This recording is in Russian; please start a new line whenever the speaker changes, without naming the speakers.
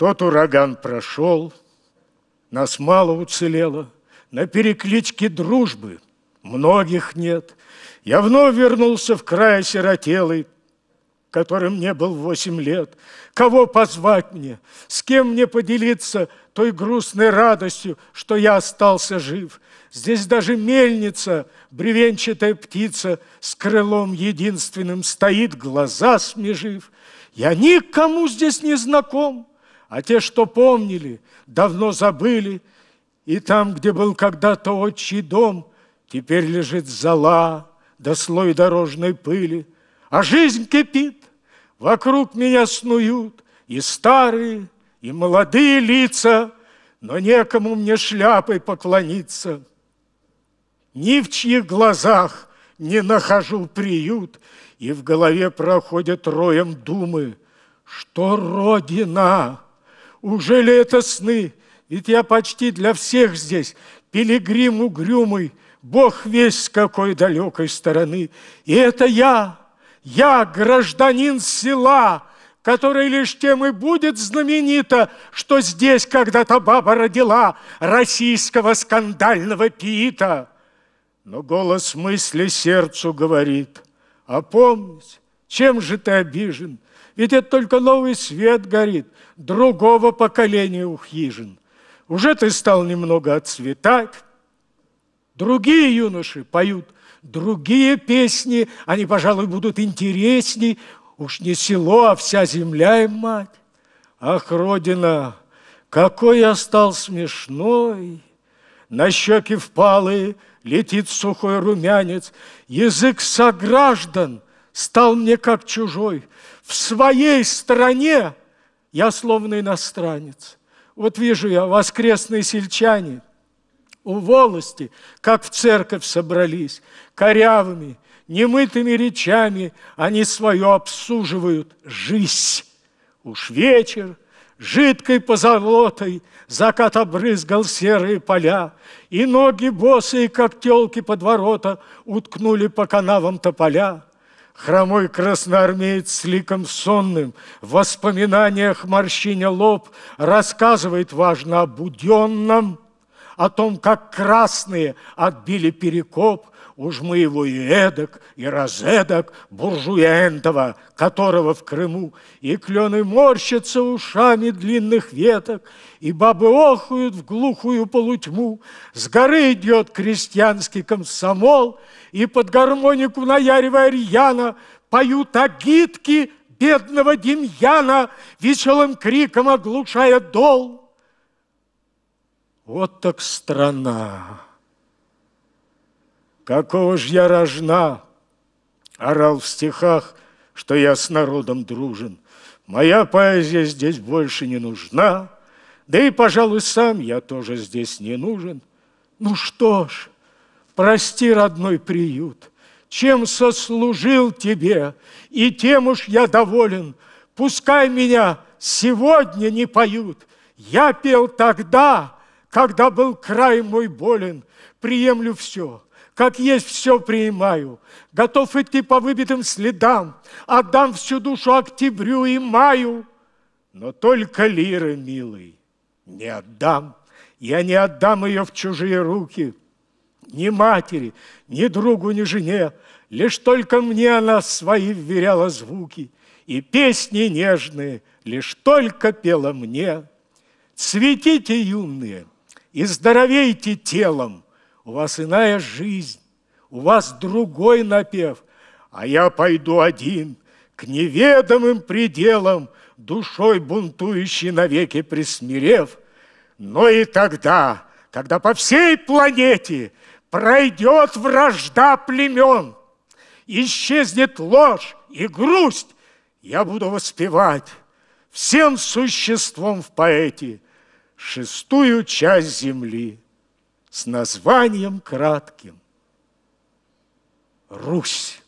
Тот ураган прошел, нас мало уцелело, На перекличке дружбы многих нет. Я вновь вернулся в край сиротелый, которым не был восемь лет. Кого позвать мне? С кем мне поделиться той грустной радостью, что я остался жив? Здесь даже мельница, бревенчатая птица, с крылом единственным стоит, глаза смежив. Я никому здесь не знаком а те, что помнили, давно забыли, и там, где был когда-то отчий дом, теперь лежит зала до слой дорожной пыли, а жизнь кипит, вокруг меня снуют и старые, и молодые лица, но некому мне шляпой поклониться. Ни в чьих глазах не нахожу приют, и в голове проходят роем думы, что Родина — уже ли это сны? Ведь я почти для всех здесь, пилигрим угрюмый, Бог весь с какой далекой стороны. И это я, я, гражданин села, который лишь тем и будет знаменито, что здесь когда-то баба родила российского скандального пита. Но голос мысли сердцу говорит, а помнить, чем же ты обижен – и Ведь только новый свет горит другого поколения ухижен. Уже ты стал немного отцветать. Другие юноши поют другие песни, они, пожалуй, будут интересней. Уж не село, а вся земля им мать. Ах, Родина, какой я стал смешной! На щеки впалые летит сухой румянец, Язык сограждан стал мне как чужой. В своей стране я словно иностранец. Вот вижу я, воскресные сельчане у волости, как в церковь собрались, корявыми, немытыми речами они свое обсуживают жизнь. Уж вечер, жидкой позолотой закат обрызгал серые поля, и ноги босые, как телки подворота, уткнули по канавам тополя. Хромой красноармеец с ликом сонным, В воспоминаниях морщиня лоб, Рассказывает важно о буденном, О том, как красные отбили перекоп, Уж мы его и эдак, и разэдак, буржуя энтова, которого в Крыму, и клены морщатся ушами длинных веток, и бабы охуют в глухую полутьму, с горы идет крестьянский комсомол, и под гармонику наяривая рьяно поют агитки бедного Демьяна, веселым криком оглушая дол. Вот так страна! Какого ж я рожна? Орал в стихах, что я с народом дружен. Моя поэзия здесь больше не нужна, да и, пожалуй, сам я тоже здесь не нужен. Ну что ж, прости, родной приют, чем сослужил тебе, и тем уж я доволен. Пускай меня сегодня не поют. Я пел тогда, когда был край мой болен. Приемлю все, как есть все принимаю, готов идти по выбитым следам, отдам всю душу октябрю и маю, но только лиры, милый, не отдам. Я не отдам ее в чужие руки, ни матери, ни другу, ни жене, лишь только мне она свои вверяла звуки, и песни нежные лишь только пела мне. Цветите, юные, и здоровейте телом – у вас иная жизнь, у вас другой напев, а я пойду один к неведомым пределам, душой бунтующий навеки присмирев. Но и тогда, когда по всей планете пройдет вражда племен, исчезнет ложь и грусть, я буду воспевать всем существом в поэте шестую часть земли с названием кратким «Русь».